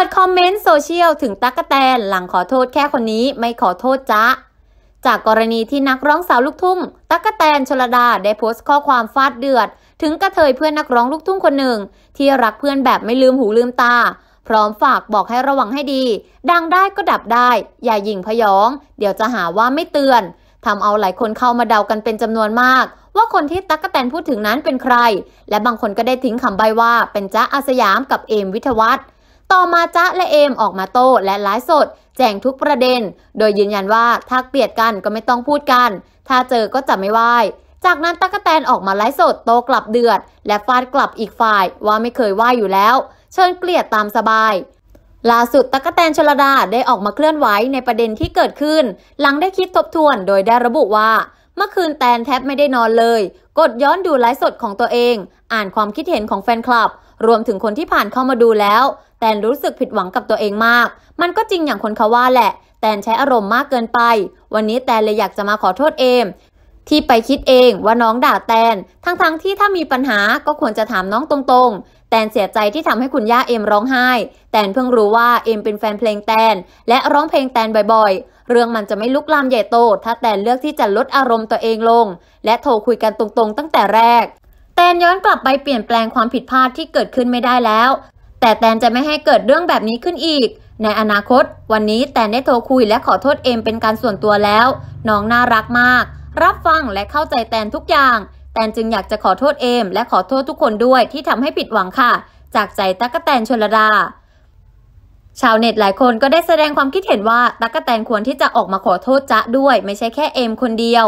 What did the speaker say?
ปิดคอมเมนต์โซเชียลถึงตั๊กแตนหลังขอโทษแค่คนนี้ไม่ขอโทษจ้าจากกรณีที่นักร้องสาวลูกทุ่ง ตั๊กแตนชลดา ได้โพสต์ข้อความฟาดเดือด ถึงกระเทยเพื่อนนักร้องลูกทุ่งคนหนึ่ง ที่รักเพื่อนแบบไม่ลืมหูลืมตา พร้อมฝากบอกให้ระวังให้ดี ดังได้ก็ดับได้ อย่าหยิ่งพยองเดี๋ยวจะหาว่าไม่เตือนทำเอาหลายคนเข้ามาเดากันเป็นจำนวนมาก ว่าคนที่ตั๊กแตนพูดถึงนั้นเป็นใคร และบางคนก็ได้ทิ้งคำใบว่าเป็นจ้าอาสยาม กับเอมวิทวัฒน์ต่อมาจ๊ะและเอม ออกมาโต้และไลฟ์สด แจ้งทุกประเด็น โดยยืนยันว่าถ้าเกลียดกันก็ไม่ต้องพูดกัน ถ้าเจอก็จะไม่ไหวจากนั้นตั๊กแตนออกมาไลฟ์สดโตกลับเดือด และฟาดกลับอีกฝ่ายว่าไม่เคยไหวอยู่แล้ว เชิญเกลียดตามสบายล่าสุดตักแตนชลดาได้ออกมาเคลื่อนไหวในประเด็นที่เกิดขึ้นหลังได้คิดทบทวนโดยได้ระบุว่าเมื่อคืนแตนแทบไม่ได้นอนเลย กดย้อนดูไลฟ์สดของตัวเอง อ่านความคิดเห็นของแฟนคลับ รวมถึงคนที่ผ่านเข้ามาดูแล้ว แตนรู้สึกผิดหวังกับตัวเองมาก มันก็จริงอย่างคนเขาว่าแหละ แตนใช้อารมณ์มากเกินไป วันนี้แตนเลยอยากจะมาขอโทษเอมที่ไปคิดเองว่าน้องด่าแตน ทั้งๆทที่ถ้ามีปัญหาก็ควรจะถามน้องตรงๆ แตนเสียใจที่ทำให้คุณย่าเอมร้องไห้ แตนเพิ่งรู้ว่าเอมเป็นแฟนเพลงแตน และร้องเพลงแตนบ่อย ๆเรื่องมันจะไม่ลุกลามใหญ่โตถ้าแตนเลือกที่จะลดอารมณ์ตัวเองลง และโทรคุยกันตรงๆ ตั้งแต่แรก แตนย้อนกลับไปเปลี่ยนแปลงความผิดพลาดที่เกิดขึ้นไม่ได้แล้ว แต่แตนจะไม่ให้เกิดเรื่องแบบนี้ขึ้นอีก ในอนาคต วันนี้แตนได้โทรคุยและขอโทษเอ็มเป็นการส่วนตัวแล้ว น้องน่ารักมาก รับฟังและเข้าใจแตนทุกอย่าง แตนจึงอยากจะขอโทษเอ็มและขอโทษทุกคนด้วยที่ทำให้ผิดหวังค่ะ จากใจตั๊กแตนชลดาชาวเน็ตหลายคนก็ได้แสดงความคิดเห็นว่าตั๊กแตนควรที่จะออกมาขอโทษจ๊ะด้วยไม่ใช่แค่เอมคนเดียว